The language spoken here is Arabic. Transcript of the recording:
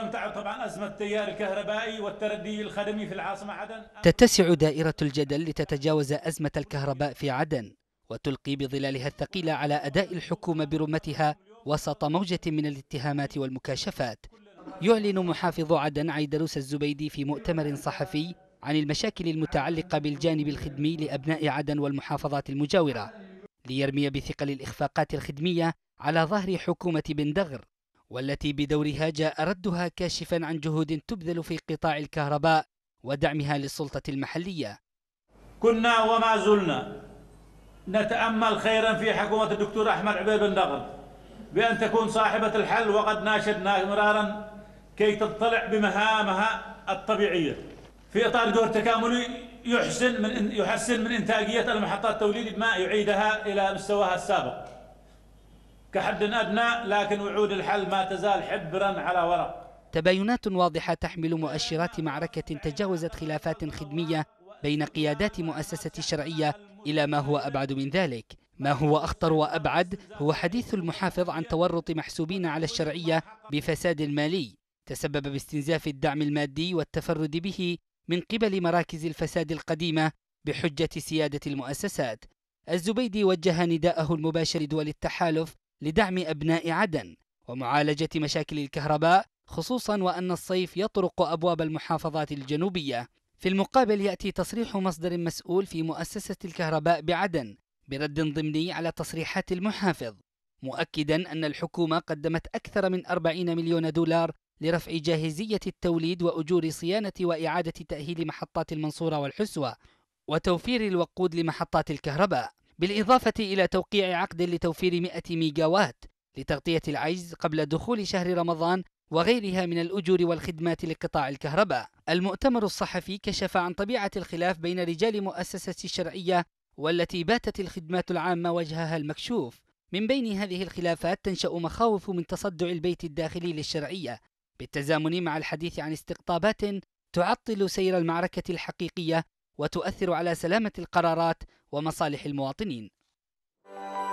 طبعا أزمة التيار الكهربائي والتردي الخدمي في العاصمة عدن تتسع دائرة الجدل لتتجاوز أزمة الكهرباء في عدن وتلقي بظلالها الثقيلة على أداء الحكومة برمتها وسط موجة من الاتهامات والمكاشفات يعلن محافظ عدن عيدروس الزبيدي في مؤتمر صحفي عن المشاكل المتعلقة بالجانب الخدمي لأبناء عدن والمحافظات المجاورة ليرمي بثقل الإخفاقات الخدمية على ظهر حكومة بن دغر والتي بدورها جاء ردها كاشفا عن جهود تبذل في قطاع الكهرباء ودعمها للسلطة المحلية كنا وما زلنا نتأمل خيرا في حكومة الدكتور أحمد عبيد بن دغل بأن تكون صاحبة الحل وقد ناشدنا مرارا كي تطلع بمهامها الطبيعية في إطار دور تكاملي يحسن من يحسن من إنتاجية المحطات توليد الماء يعيدها إلى مستواها السابق كحد أدنى لكن وعود الحل ما تزال حبرا على ورق تباينات واضحة تحمل مؤشرات معركة تجاوزت خلافات خدمية بين قيادات مؤسسة الشرعية إلى ما هو أبعد من ذلك ما هو أخطر وأبعد هو حديث المحافظ عن تورط محسوبين على الشرعية بفساد مالي تسبب باستنزاف الدعم المادي والتفرد به من قبل مراكز الفساد القديمة بحجة سيادة المؤسسات الزبيدي وجه نداءه المباشر دول التحالف لدعم أبناء عدن ومعالجة مشاكل الكهرباء خصوصا وأن الصيف يطرق أبواب المحافظات الجنوبية في المقابل يأتي تصريح مصدر مسؤول في مؤسسة الكهرباء بعدن برد ضمني على تصريحات المحافظ مؤكدا أن الحكومة قدمت أكثر من 40 مليون دولار لرفع جاهزية التوليد وأجور صيانة وإعادة تأهيل محطات المنصورة والحسوة وتوفير الوقود لمحطات الكهرباء بالإضافة إلى توقيع عقد لتوفير 100 ميجاوات لتغطية العجز قبل دخول شهر رمضان وغيرها من الأجور والخدمات لقطاع الكهرباء المؤتمر الصحفي كشف عن طبيعة الخلاف بين رجال مؤسسة الشرعية والتي باتت الخدمات العامة وجهها المكشوف من بين هذه الخلافات تنشأ مخاوف من تصدع البيت الداخلي للشرعية بالتزامن مع الحديث عن استقطابات تعطل سير المعركة الحقيقية وتؤثر على سلامة القرارات ومصالح المواطنين